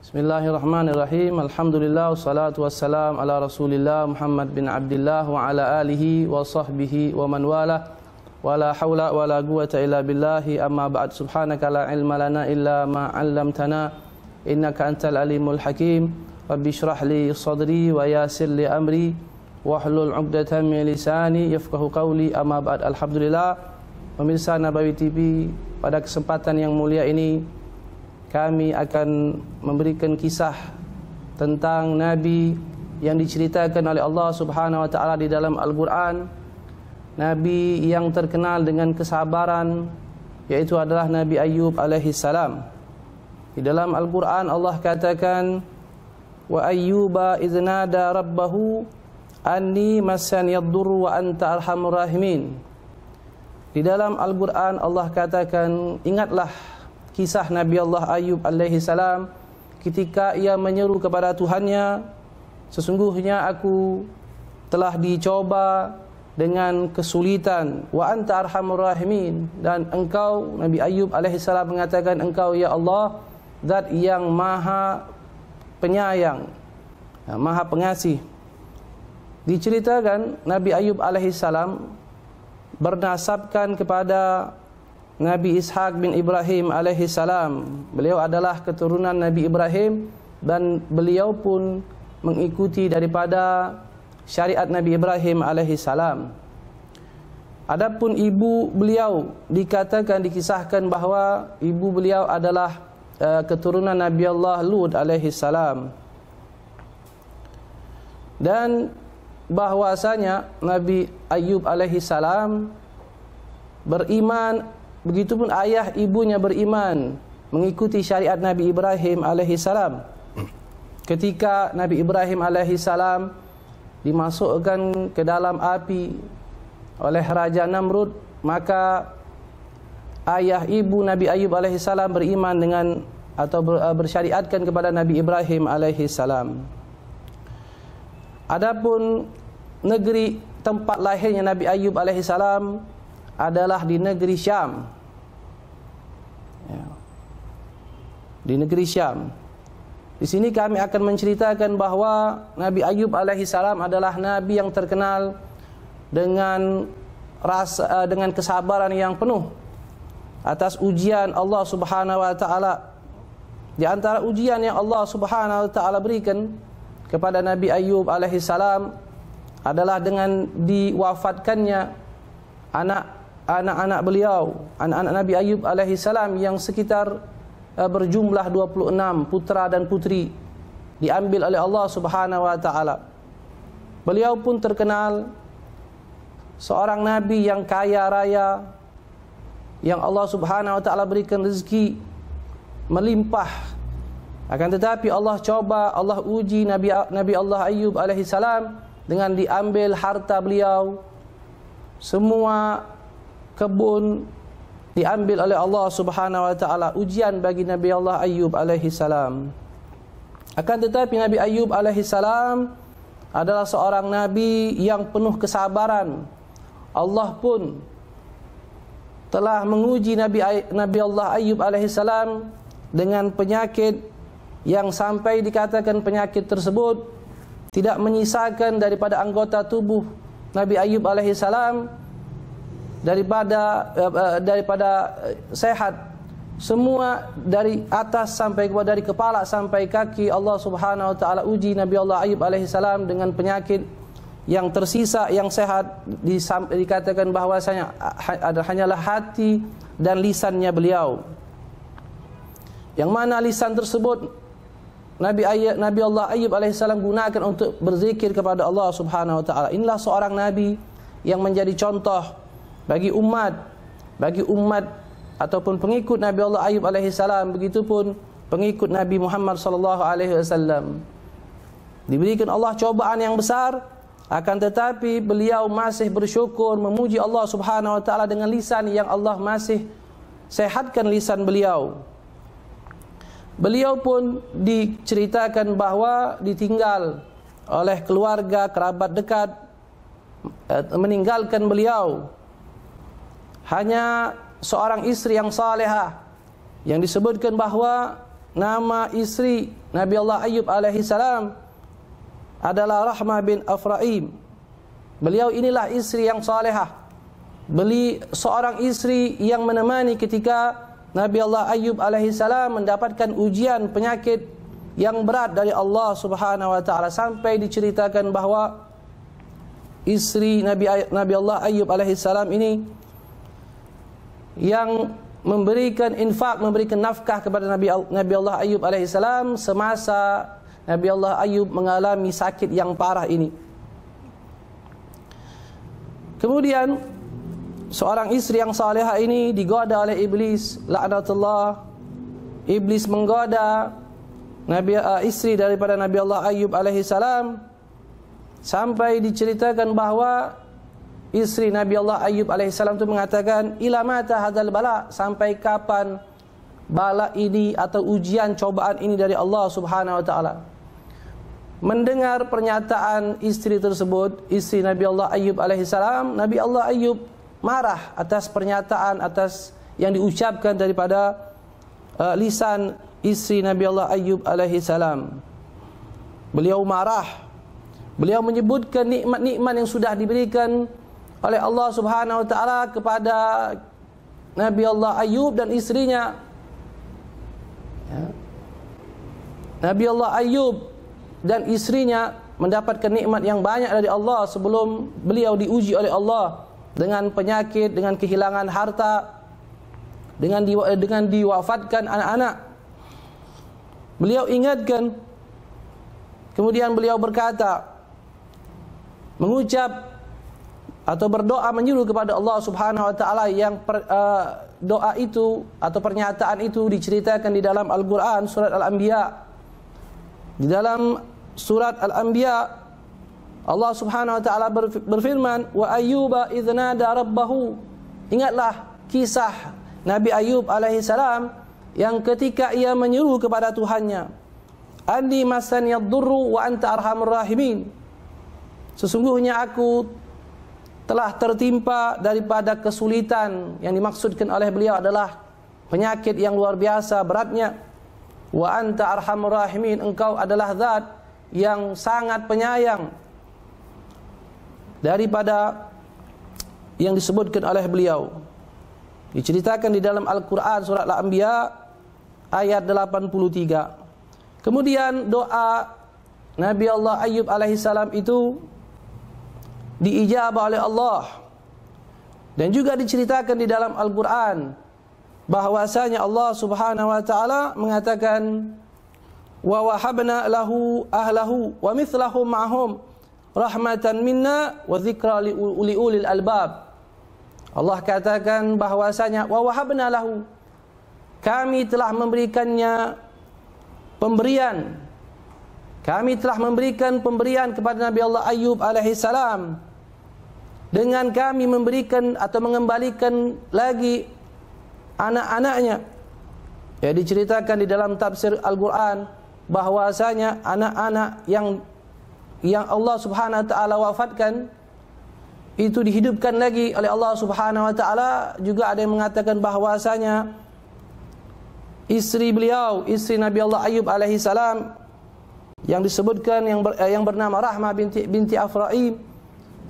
Bismillahirrahmanirrahim. Alhamdulillah wassalatu wassalam ala Rasulillah Muhammad bin Abdullah wa ala alihi wa sahbihi wa man wala. Wala haula wala quwata illa billahi amma ba'd. Subhanaka la ilma lana illa ma 'allamtana innaka antal alimul hakim. Rabbi shrah li sadri wa yassir li amri wahlul 'uqdatam min lisani yafqahu qawli amma ba'd. Alhamdulillah. Pemirsa Nabawi TV pada kesempatan yang mulia ini kami akan memberikan kisah tentang nabi yang diceritakan oleh Allah Subhanahu wa taala di dalam Al-Qur'an nabi yang terkenal dengan kesabaran yaitu adalah Nabi Ayub alaihi salam di dalam Al-Qur'an Allah katakan wa ayyuba iznada rabbahu anni massan yadurru wa anta arhamur rahimin di dalam Al-Qur'an Allah katakan ingatlah kisah Nabi Allah Ayub alaihi salam ketika ia menyeru kepada Tuhannya sesungguhnya aku telah dicoba dengan kesulitan wa anta arhamur rahimin dan engkau Nabi Ayub alaihi salam mengatakan engkau ya Allah zat yang maha penyayang ya, maha pengasih diceritakan Nabi Ayub alaihi salam bernasabkan kepada Nabi Ishaq bin Ibrahim alaihi salam. Beliau adalah keturunan Nabi Ibrahim dan beliau pun mengikuti daripada syariat Nabi Ibrahim alaihi salam. Adapun ibu beliau dikatakan dikisahkan bahawa ibu beliau adalah eh, keturunan Nabi Allah Lut alaihi salam. Dan bahwasanya Nabi Ayub alaihi salam beriman Begitupun ayah ibunya beriman mengikuti syariat Nabi Ibrahim alaihi salam. Ketika Nabi Ibrahim alaihi salam dimasukkan ke dalam api oleh raja Namrud, maka ayah ibu Nabi Ayub alaihi salam beriman dengan atau eh, bersyariatkan kepada Nabi Ibrahim alaihi salam. Adapun negeri tempat lahirnya Nabi Ayub alaihi salam adalah di negeri Syam. di negeri Syam. Di sini kami akan menceritakan bahawa Nabi Ayub alaihissalam adalah nabi yang terkenal dengan rasa eh, dengan kesabaran yang penuh atas ujian Allah Subhanahu wa taala. Di antara ujian yang Allah Subhanahu wa taala berikan kepada Nabi Ayub alaihissalam adalah dengan diwafatkannya anak anak-anak beliau, anak-anak Nabi Ayub alaihissalam yang sekitar Eh, berjumlah 26 putera dan putri diambil oleh Allah Subhanahu wa taala. Beliau pun terkenal seorang nabi yang kaya raya yang Allah Subhanahu wa taala berikan rezeki melimpah. Akan tetapi Allah coba, Allah uji Nabi Nabi Allah Ayub alaihi salam dengan diambil harta beliau semua kebun diambil oleh Allah Subhanahu wa taala ujian bagi Nabi Allah Ayub alaihi salam. Akan tetapi Nabi Ayub alaihi salam adalah seorang nabi yang penuh kesabaran. Allah pun telah menguji Nabi Nabi Allah Ayub alaihi salam dengan penyakit yang sampai dikatakan penyakit tersebut tidak menyisakan daripada anggota tubuh Nabi Ayub alaihi salam daripada eh, eh, daripada sehat semua dari atas sampai ke dari kepala sampai kaki Allah Subhanahu wa taala uji Nabi Allah Ayub alaihi salam dengan penyakit yang tersisa yang sehat dikatakan bahwasanya ha, ada hanyalah hati dan lisannya beliau yang mana lisan tersebut Nabi Ayub Nabi Allah Ayub alaihi salam gunakan untuk berzikir kepada Allah Subhanahu wa taala inilah seorang nabi yang menjadi contoh bagi umat bagi umat ataupun pengikut Nabi Allah Ayub alaihi salam begitu pun pengikut Nabi Muhammad sallallahu alaihi wasallam diberikan Allah cobaan yang besar akan tetapi beliau masih bersyukur memuji Allah Subhanahu wa taala dengan lisan yang Allah masih sehatkan lisan beliau Beliau pun diceritakan bahawa ditinggal oleh keluarga kerabat dekat eh, meninggalkan beliau hanya seorang istri yang saleha, yang disebutkan bahawa nama istri Nabi Allah Ayub alaihi salam adalah Rahmah bin Afraim. Beliau inilah istri yang saleha, Beli seorang istri yang menemani ketika Nabi Allah Ayub alaihi salam mendapatkan ujian penyakit yang berat dari Allah Subhanahu wa taala sampai diceritakan bahawa istri Nabi Nabi Allah Ayub alaihi salam ini yang memberikan infak, memberikan nafkah kepada Nabi Nabi Allah Ayub alaihissalam semasa Nabi Allah Ayub mengalami sakit yang parah ini. Kemudian seorang istri yang salehah ini digoda oleh iblis, laknatullah. Iblis menggoda Nabi uh, isteri daripada Nabi Allah Ayub alaihissalam sampai diceritakan bahawa isteri Nabi Allah Ayub AS itu mengatakan ilamata hadal bala sampai kapan bala ini atau ujian cobaan ini dari Allah Subhanahu wa taala mendengar pernyataan istri tersebut istri Nabi Allah Ayub AS Nabi Allah Ayub marah atas pernyataan atas yang diucapkan daripada uh, lisan istri Nabi Allah Ayub AS beliau marah Beliau menyebutkan nikmat-nikmat yang sudah diberikan oleh Allah Subhanahu wa taala kepada Nabi Allah Ayub dan istrinya. Ya. Nabi Allah Ayub dan istrinya mendapatkan nikmat yang banyak dari Allah sebelum beliau diuji oleh Allah dengan penyakit, dengan kehilangan harta, dengan di, eh, dengan diwafatkan anak-anak. Beliau ingatkan kemudian beliau berkata mengucap atau berdoa menyuruh kepada Allah Subhanahu wa taala yang per, uh, doa itu atau pernyataan itu diceritakan di dalam Al-Qur'an surat Al-Anbiya di dalam surat Al-Anbiya Allah Subhanahu wa taala berfirman wa ayyuba idznada rabbahu ingatlah kisah Nabi Ayub alaihi salam yang ketika ia menyuruh kepada Tuhannya andi masan yadurru wa anta arhamur rahimin sesungguhnya aku telah tertimpa daripada kesulitan yang dimaksudkan oleh beliau adalah penyakit yang luar biasa beratnya wa anta arhamur rahimin engkau adalah zat yang sangat penyayang daripada yang disebutkan oleh beliau diceritakan di dalam Al-Qur'an surah Al-Anbiya ayat 83 kemudian doa Nabi Allah Ayyub alaihi salam itu diijabah oleh Allah dan juga diceritakan di dalam Al-Quran bahwasanya Allah Subhanahu wa taala mengatakan wa wahabna lahu ahlahu wa mithlahum ma'hum rahmatan minna wa dzikra li ulil albab Allah katakan bahwasanya wa wahabna lahu kami telah memberikannya pemberian kami telah memberikan pemberian kepada Nabi Allah Ayub alaihi salam dengan kami memberikan atau mengembalikan lagi anak-anaknya. Ya diceritakan di dalam tafsir Al-Qur'an bahwasanya anak-anak yang yang Allah Subhanahu wa taala wafatkan itu dihidupkan lagi oleh Allah Subhanahu wa taala juga ada yang mengatakan bahwasanya istri beliau istri Nabi Allah Ayub alaihi salam yang disebutkan yang eh, yang bernama Rahmah binti binti Afraim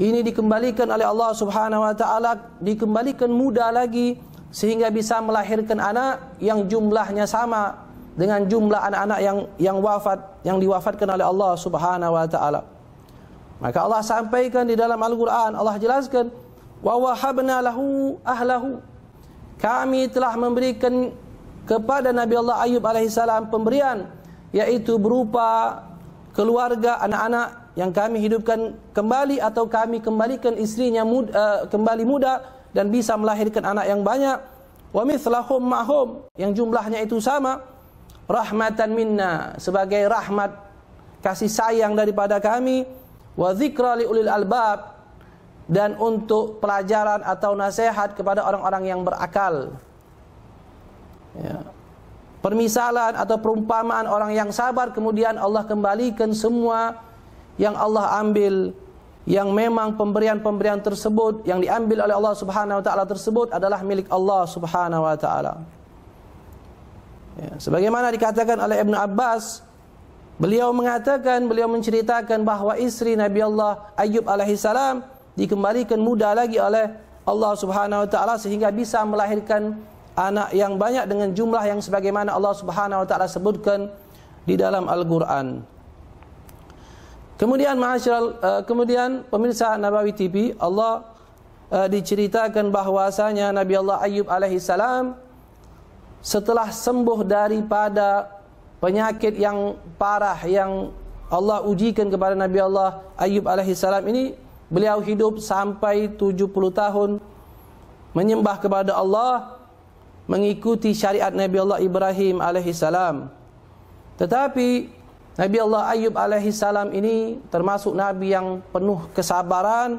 ini dikembalikan oleh Allah Subhanahu wa taala dikembalikan muda lagi sehingga bisa melahirkan anak yang jumlahnya sama dengan jumlah anak-anak yang yang wafat yang diwafatkan oleh Allah Subhanahu wa taala maka Allah sampaikan di dalam Al-Qur'an Allah jelaskan wa wahabna lahu ahlahu kami telah memberikan kepada Nabi Allah Ayub alaihissalam pemberian yaitu berupa keluarga anak-anak yang kami hidupkan kembali atau kami kembalikan istrinya muda, uh, kembali muda dan bisa melahirkan anak yang banyak wa mithlahum mahum yang jumlahnya itu sama rahmatan minna sebagai rahmat kasih sayang daripada kami wa dzikra liulil albab dan untuk pelajaran atau nasihat kepada orang-orang yang berakal ya permisalan atau perumpamaan orang yang sabar kemudian Allah kembalikan semua yang Allah ambil yang memang pemberian-pemberian tersebut yang diambil oleh Allah Subhanahu wa taala tersebut adalah milik Allah Subhanahu wa taala. Ya, sebagaimana dikatakan oleh Ibn Abbas, beliau mengatakan, beliau menceritakan bahawa istri Nabi Allah Ayub alaihi salam dikembalikan muda lagi oleh Allah Subhanahu wa taala sehingga bisa melahirkan anak yang banyak dengan jumlah yang sebagaimana Allah Subhanahu wa taala sebutkan di dalam Al-Qur'an. Kemudian ma'asyiral uh, kemudian pemirsa Nabawi TV Allah uh, diceritakan bahwasanya Nabi Allah Ayub alaihi salam setelah sembuh daripada penyakit yang parah yang Allah ujikan kepada Nabi Allah Ayub alaihi salam ini beliau hidup sampai 70 tahun menyembah kepada Allah mengikuti syariat Nabi Allah Ibrahim alaihi salam tetapi Nabi Allah Ayub alaihi salam ini termasuk nabi yang penuh kesabaran.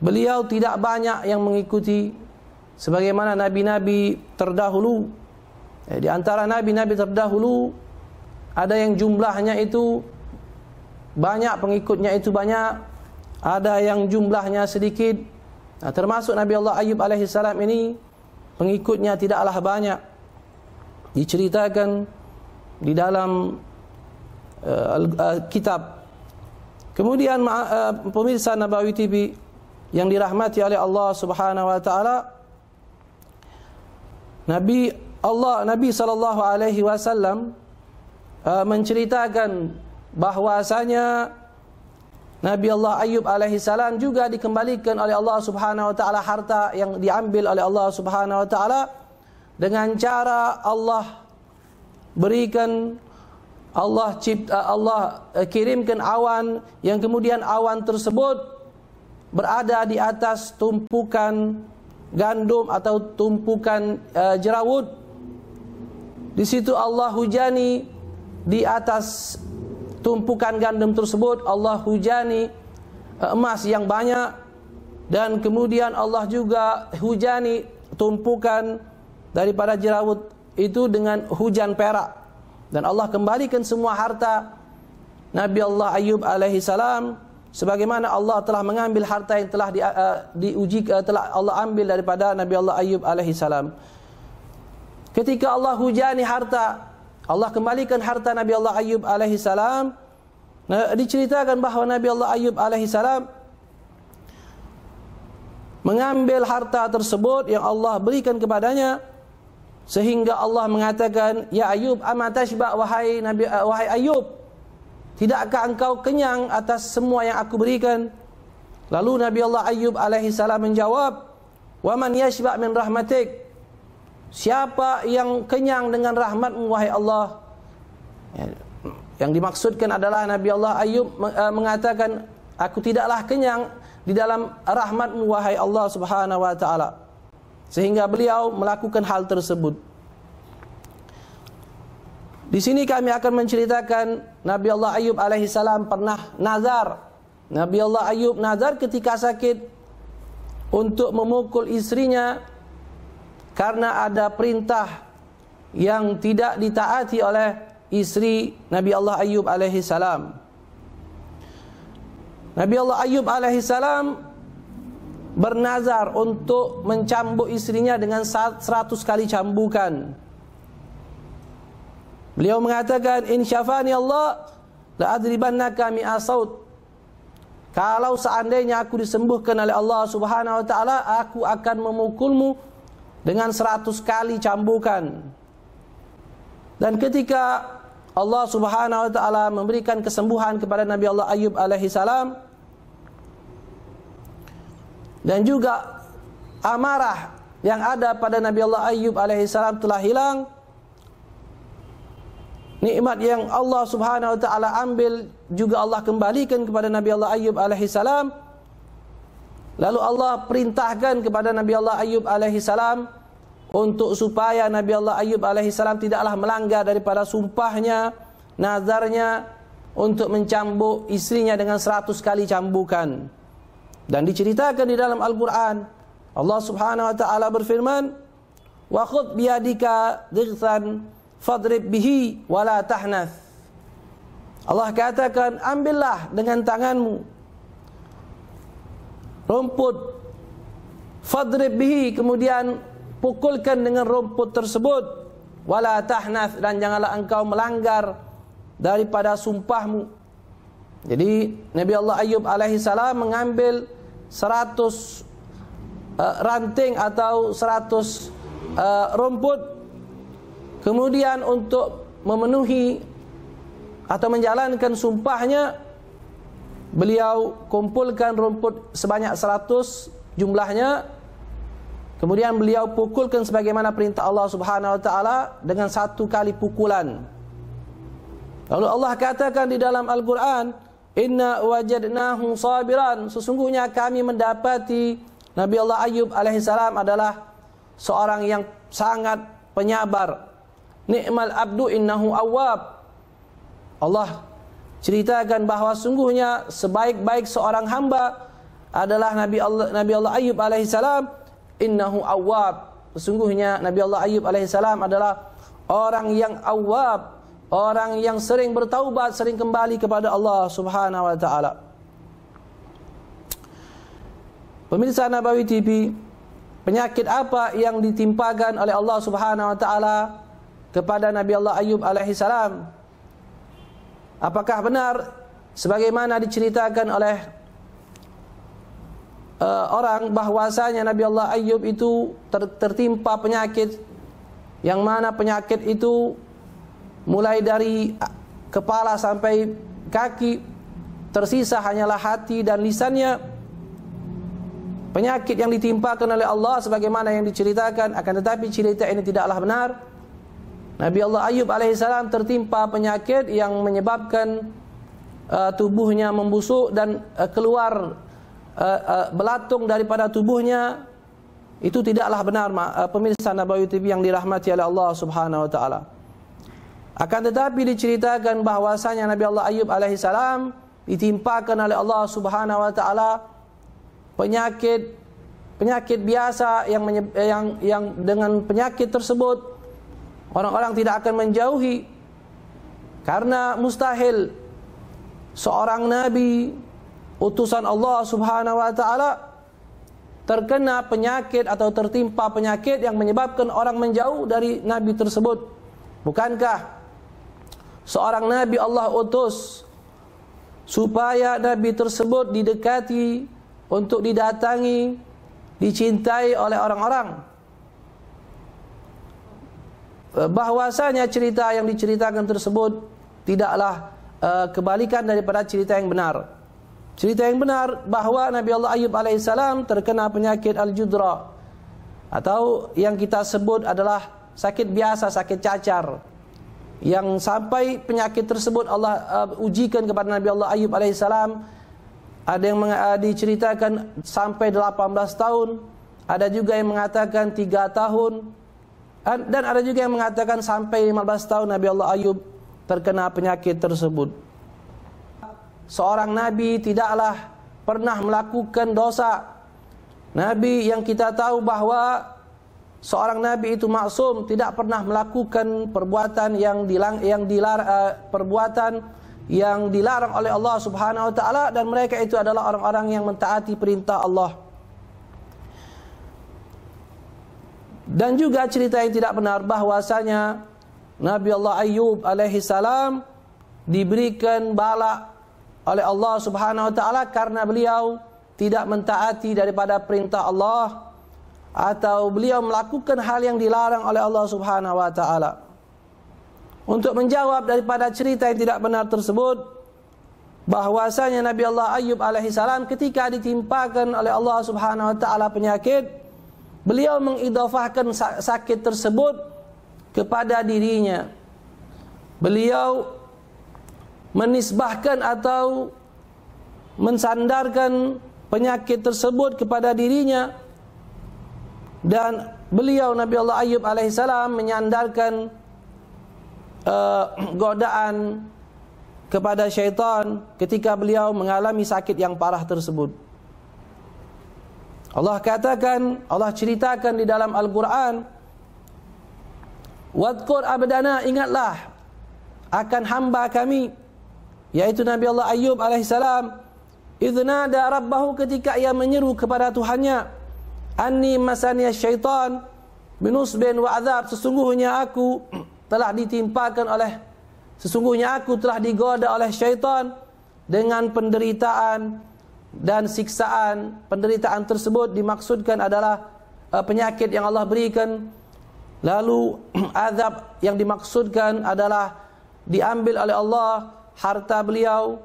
Beliau tidak banyak yang mengikuti sebagaimana nabi-nabi terdahulu. Eh, di antara nabi-nabi terdahulu ada yang jumlahnya itu banyak pengikutnya itu banyak, ada yang jumlahnya sedikit. Nah, termasuk Nabi Allah Ayub alaihi salam ini pengikutnya tidaklah banyak. Diceritakan di dalam uh, uh, kitab. Kemudian uh, pemirsa Nabawi TV yang dirahmati oleh Allah Subhanahu wa taala Nabi Allah Nabi sallallahu alaihi wasallam uh, menceritakan bahwasanya Nabi Allah Ayub alaihi salam juga dikembalikan oleh Allah Subhanahu wa taala harta yang diambil oleh Allah Subhanahu wa taala dengan cara Allah berikan Allah cipta eh, Allah eh, kirimkan awan yang kemudian awan tersebut berada di atas tumpukan gandum atau tumpukan uh, jerawut di situ Allah hujani di atas tumpukan gandum tersebut Allah hujani uh, emas yang banyak dan kemudian Allah juga hujani tumpukan daripada jerawut itu dengan hujan perak dan Allah kembalikan semua harta Nabi Allah Ayub alaihi salam sebagaimana Allah telah mengambil harta yang telah di, uh, diuji uh, telah Allah ambil daripada Nabi Allah Ayub alaihi salam ketika Allah hujani harta Allah kembalikan harta Nabi Allah Ayub alaihi salam nah, diceritakan bahawa Nabi Allah Ayub alaihi salam mengambil harta tersebut yang Allah berikan kepadanya sehingga Allah mengatakan ya ayub ama tashba wahai nabi uh, wahai ayub tidakkah engkau kenyang atas semua yang aku berikan lalu nabi Allah ayub alaihi salam menjawab wa man yashba min rahmatik siapa yang kenyang dengan rahmat wahai Allah ya, yang dimaksudkan adalah nabi Allah ayub eh, mengatakan aku tidaklah kenyang di dalam rahmat wahai Allah subhanahu wa taala sehingga beliau melakukan hal tersebut. Di sini kami akan menceritakan Nabi Allah Ayub alaihi pernah nazar. Nabi Allah Ayub nazar ketika sakit untuk memukul istrinya karena ada perintah yang tidak ditaati oleh istri Nabi Allah Ayub alaihi Nabi Allah Ayub alaihi bernazar untuk mencambuk istrinya dengan 100 kali cambukan. Beliau mengatakan, "In syafani Allah, la adribanna kami asaut." Kalau seandainya aku disembuhkan oleh Allah Subhanahu wa taala, aku akan memukulmu dengan 100 kali cambukan. Dan ketika Allah Subhanahu wa taala memberikan kesembuhan kepada Nabi Allah Ayub alaihi salam, dan juga amarah yang ada pada Nabi Allah Ayyub alaihissalam telah hilang. Nikmat yang Allah Subhanahu wa taala ambil juga Allah kembalikan kepada Nabi Allah Ayyub alaihissalam. Lalu Allah perintahkan kepada Nabi Allah Ayyub alaihissalam untuk supaya Nabi Allah Ayyub alaihissalam tidaklah melanggar daripada sumpahnya, nazarnya untuk mencambuk istrinya dengan seratus kali cambukan dan diceritakan di dalam Al-Quran Allah Subhanahu Wa Taala berfirman wa khud biyadika dighthan fadrib bihi wa la tahnath Allah katakan ambillah dengan tanganmu rumput fadrib bihi kemudian pukulkan dengan rumput tersebut wala tahnath dan janganlah engkau melanggar daripada sumpahmu jadi Nabi Allah Ayub alaihi salam mengambil 100 uh, eh, ranting atau 100 uh, eh, rumput kemudian untuk memenuhi atau menjalankan sumpahnya beliau kumpulkan rumput sebanyak 100 jumlahnya kemudian beliau pukulkan sebagaimana perintah Allah Subhanahu wa taala dengan satu kali pukulan lalu Allah katakan di dalam Al-Qur'an Inna wajadnahu sabiran. Sesungguhnya kami mendapati Nabi Allah Ayub alaihissalam adalah seorang yang sangat penyabar. Nikmal abdu innahu awwab. Allah ceritakan bahawa sungguhnya sebaik-baik seorang hamba adalah Nabi Allah Nabi Allah Ayub alaihissalam innahu awwab. Sesungguhnya Nabi Allah Ayub alaihissalam adalah orang yang awwab orang yang sering bertaubat sering kembali kepada Allah Subhanahu wa taala Pemirsa Nabawi TV penyakit apa yang ditimpakan oleh Allah Subhanahu wa taala kepada Nabi Allah Ayub alaihi salam Apakah benar sebagaimana diceritakan oleh uh, orang bahwasanya Nabi Allah Ayub itu ter- tertimpa penyakit yang mana penyakit itu mulai dari kepala sampai kaki tersisa hanyalah hati dan lisannya penyakit yang ditimpakan oleh Allah sebagaimana yang diceritakan akan tetapi cerita ini tidaklah benar Nabi Allah Ayub AS tertimpa penyakit yang menyebabkan uh, tubuhnya membusuk dan uh, keluar uh, uh, belatung daripada tubuhnya itu tidaklah benar uh, pemirsa Nabawi TV yang dirahmati oleh Allah Subhanahu wa taala akan tetapi diceritakan bahwasanya Nabi Allah Ayub alaihi salam ditimpakan oleh Allah Subhanahu wa taala penyakit penyakit biasa yang yang yang dengan penyakit tersebut orang-orang tidak akan menjauhi karena mustahil seorang nabi utusan Allah Subhanahu wa taala terkena penyakit atau tertimpa penyakit yang menyebabkan orang menjauh dari nabi tersebut bukankah seorang nabi Allah utus supaya nabi tersebut didekati untuk didatangi dicintai oleh orang-orang bahwasanya cerita yang diceritakan tersebut tidaklah uh, kebalikan daripada cerita yang benar cerita yang benar bahawa nabi Allah Ayub alaihissalam terkena penyakit al-judra atau yang kita sebut adalah sakit biasa sakit cacar yang sampai penyakit tersebut Allah uh, ujikan kepada Nabi Allah Ayub alaihissalam ada yang uh, diceritakan sampai 18 tahun ada juga yang mengatakan 3 tahun dan ada juga yang mengatakan sampai 15 tahun Nabi Allah Ayub terkena penyakit tersebut seorang nabi tidaklah pernah melakukan dosa nabi yang kita tahu bahawa seorang nabi itu maksum tidak pernah melakukan perbuatan yang dilang, yang dilar, uh, perbuatan yang dilarang oleh Allah Subhanahu wa taala dan mereka itu adalah orang-orang yang mentaati perintah Allah. Dan juga cerita yang tidak benar bahwasanya Nabi Allah Ayub alaihi salam diberikan bala oleh Allah Subhanahu wa taala karena beliau tidak mentaati daripada perintah Allah atau beliau melakukan hal yang dilarang oleh Allah Subhanahu wa taala. Untuk menjawab daripada cerita yang tidak benar tersebut bahwasanya Nabi Allah Ayub alaihi salam ketika ditimpakan oleh Allah Subhanahu wa taala penyakit, beliau mengidhafahkan sakit tersebut kepada dirinya. Beliau menisbahkan atau mensandarkan penyakit tersebut kepada dirinya dan beliau Nabi Allah Ayub alaihissalam menyandarkan uh, godaan kepada syaitan ketika beliau mengalami sakit yang parah tersebut. Allah katakan, Allah ceritakan di dalam Al-Quran, Wadkur abdana ingatlah akan hamba kami, yaitu Nabi Allah Ayub alaihissalam, idhna da rabbahu ketika ia menyeru kepada Tuhannya, Anni masaniya syaitan Binusbin wa azab Sesungguhnya aku telah ditimpakan oleh Sesungguhnya aku telah digoda oleh syaitan Dengan penderitaan dan siksaan Penderitaan tersebut dimaksudkan adalah uh, Penyakit yang Allah berikan Lalu azab yang dimaksudkan adalah Diambil oleh Allah harta beliau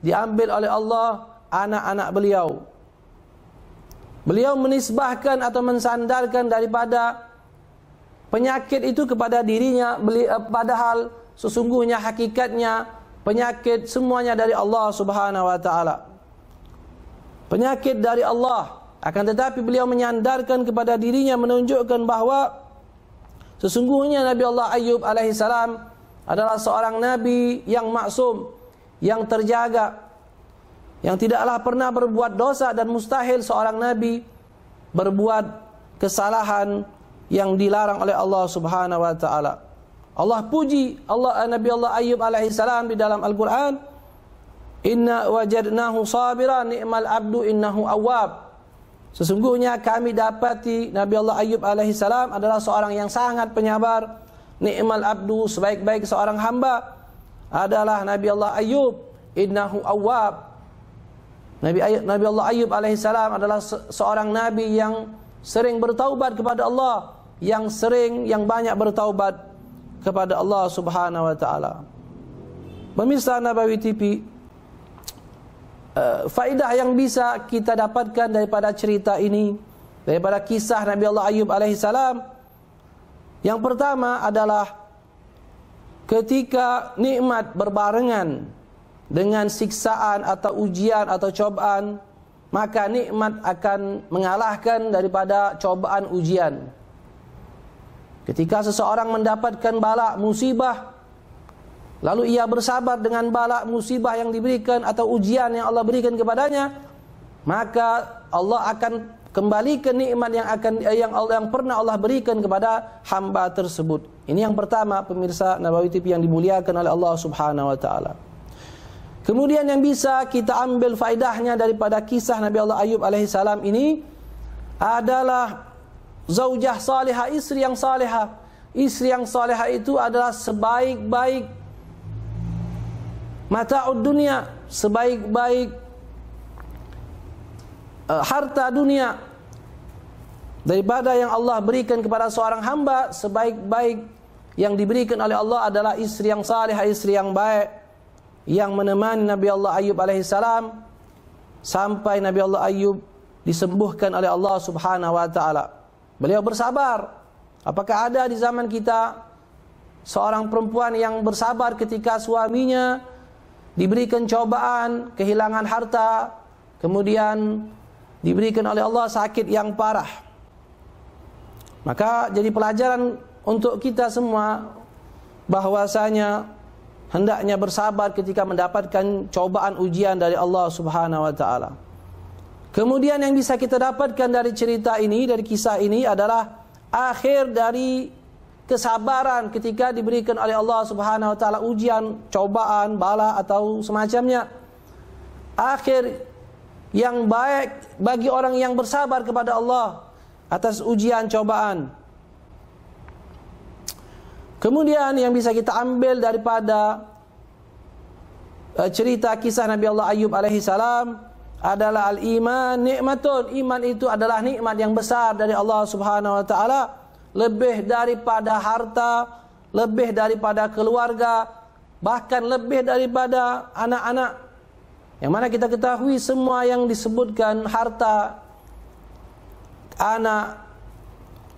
Diambil oleh Allah anak-anak beliau Beliau menisbahkan atau mensandarkan daripada penyakit itu kepada dirinya eh, padahal sesungguhnya hakikatnya penyakit semuanya dari Allah Subhanahu wa taala. Penyakit dari Allah akan tetapi beliau menyandarkan kepada dirinya menunjukkan bahawa sesungguhnya Nabi Allah Ayub alaihi salam adalah seorang nabi yang maksum yang terjaga yang tidaklah pernah berbuat dosa dan mustahil seorang nabi berbuat kesalahan yang dilarang oleh Allah Subhanahu wa taala. Allah puji Allah eh, Nabi Allah Ayub alaihi salam di dalam Al-Qur'an Inna wajadnahu sabiran ni'mal abdu innahu awab Sesungguhnya kami dapati Nabi Allah Ayub alaihi salam adalah seorang yang sangat penyabar Ni'mal abdu sebaik-baik seorang hamba adalah Nabi Allah Ayub innahu awab Nabi Ayub, Nabi Allah Ayub alaihissalam adalah seorang nabi yang sering bertaubat kepada Allah, yang sering yang banyak bertaubat kepada Allah Subhanahu wa taala. Pemirsa Nabawi TV, uh, eh, faedah yang bisa kita dapatkan daripada cerita ini, daripada kisah Nabi Allah Ayub alaihissalam, yang pertama adalah ketika nikmat berbarengan dengan siksaan atau ujian atau cobaan maka nikmat akan mengalahkan daripada cobaan ujian ketika seseorang mendapatkan bala musibah lalu ia bersabar dengan balak musibah yang diberikan atau ujian yang Allah berikan kepadanya maka Allah akan kembali ke nikmat yang akan eh, yang Allah yang pernah Allah berikan kepada hamba tersebut ini yang pertama pemirsa Nabawi TV yang dimuliakan oleh Allah Subhanahu wa taala Kemudian yang bisa kita ambil faidahnya daripada kisah Nabi Allah Ayub alaihi ini adalah zaujah salihah, isteri yang salihah. Isteri yang salihah itu adalah sebaik-baik mata'ud dunia, sebaik-baik uh, harta dunia daripada yang Allah berikan kepada seorang hamba, sebaik-baik yang diberikan oleh Allah adalah isteri yang salihah, isteri yang baik yang menemani Nabi Allah Ayub alaihi salam sampai Nabi Allah Ayub disembuhkan oleh Allah Subhanahu wa taala. Beliau bersabar. Apakah ada di zaman kita seorang perempuan yang bersabar ketika suaminya diberikan cobaan, kehilangan harta, kemudian diberikan oleh Allah sakit yang parah? Maka jadi pelajaran untuk kita semua bahwasanya hendaknya bersabar ketika mendapatkan cobaan ujian dari Allah Subhanahu wa taala. Kemudian yang bisa kita dapatkan dari cerita ini, dari kisah ini adalah akhir dari kesabaran ketika diberikan oleh Allah Subhanahu wa taala ujian, cobaan, bala atau semacamnya. Akhir yang baik bagi orang yang bersabar kepada Allah atas ujian cobaan. Kemudian yang bisa kita ambil daripada eh, cerita kisah Nabi Allah Ayub alaihi salam adalah al-iman nikmatun. Iman itu adalah nikmat yang besar dari Allah Subhanahu wa taala, lebih daripada harta, lebih daripada keluarga, bahkan lebih daripada anak-anak. Yang mana kita ketahui semua yang disebutkan harta anak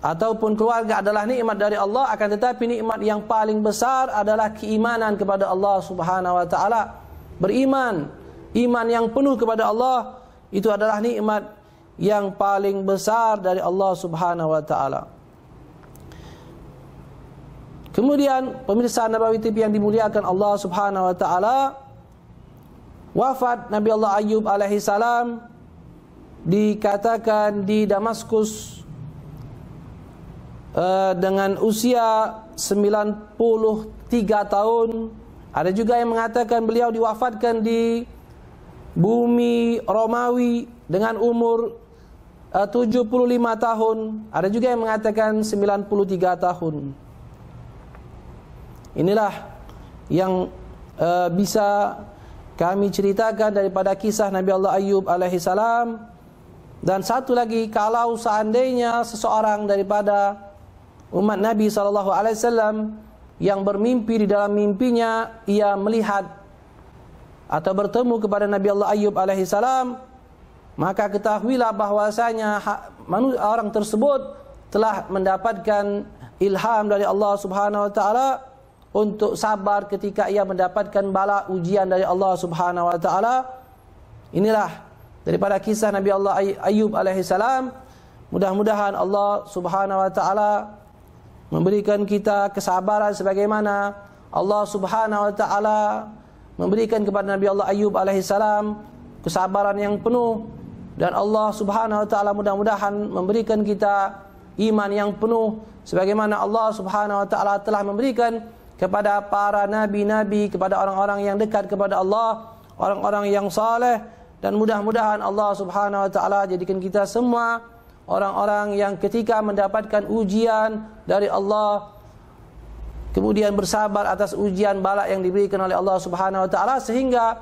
ataupun keluarga adalah nikmat dari Allah akan tetapi nikmat yang paling besar adalah keimanan kepada Allah Subhanahu wa taala beriman iman yang penuh kepada Allah itu adalah nikmat yang paling besar dari Allah Subhanahu wa taala Kemudian pemirsa Nabawi TV yang dimuliakan Allah Subhanahu wa taala wafat Nabi Allah Ayub alaihi salam dikatakan di Damaskus Eh, dengan usia 93 tahun ada juga yang mengatakan beliau diwafatkan di bumi Romawi dengan umur 75 eh, tahun ada juga yang mengatakan 93 tahun inilah yang uh, bisa kami ceritakan daripada kisah Nabi Allah Ayub alaihi salam dan satu lagi kalau seandainya seseorang daripada umat Nabi saw yang bermimpi di dalam mimpinya ia melihat atau bertemu kepada Nabi Allah Ayub alaihi maka ketahuilah bahwasanya ha- orang tersebut telah mendapatkan ilham dari Allah Subhanahu wa taala untuk sabar ketika ia mendapatkan bala ujian dari Allah Subhanahu wa taala inilah daripada kisah Nabi Allah Ayub alaihi salam mudah-mudahan Allah Subhanahu wa taala memberikan kita kesabaran sebagaimana Allah Subhanahu wa taala memberikan kepada Nabi Allah Ayub alaihi salam kesabaran yang penuh dan Allah Subhanahu wa taala mudah-mudahan memberikan kita iman yang penuh sebagaimana Allah Subhanahu wa taala telah memberikan kepada para nabi-nabi kepada orang-orang yang dekat kepada Allah orang-orang yang saleh dan mudah-mudahan Allah Subhanahu wa taala jadikan kita semua orang-orang yang ketika mendapatkan ujian dari Allah kemudian bersabar atas ujian balak yang diberikan oleh Allah Subhanahu wa taala sehingga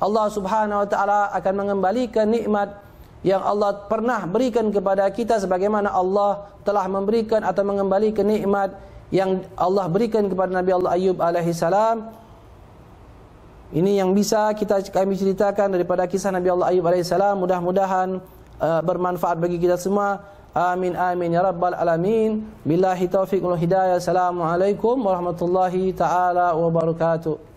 Allah Subhanahu wa taala akan mengembalikan nikmat yang Allah pernah berikan kepada kita sebagaimana Allah telah memberikan atau mengembalikan nikmat yang Allah berikan kepada Nabi Allah Ayub alaihi salam ini yang bisa kita kami ceritakan daripada kisah Nabi Allah Ayub alaihi salam mudah-mudahan Uh, bermanfaat bagi kita semua. Amin amin ya rabbal alamin. Billahi taufik wal hidayah. Assalamualaikum warahmatullahi taala wabarakatuh.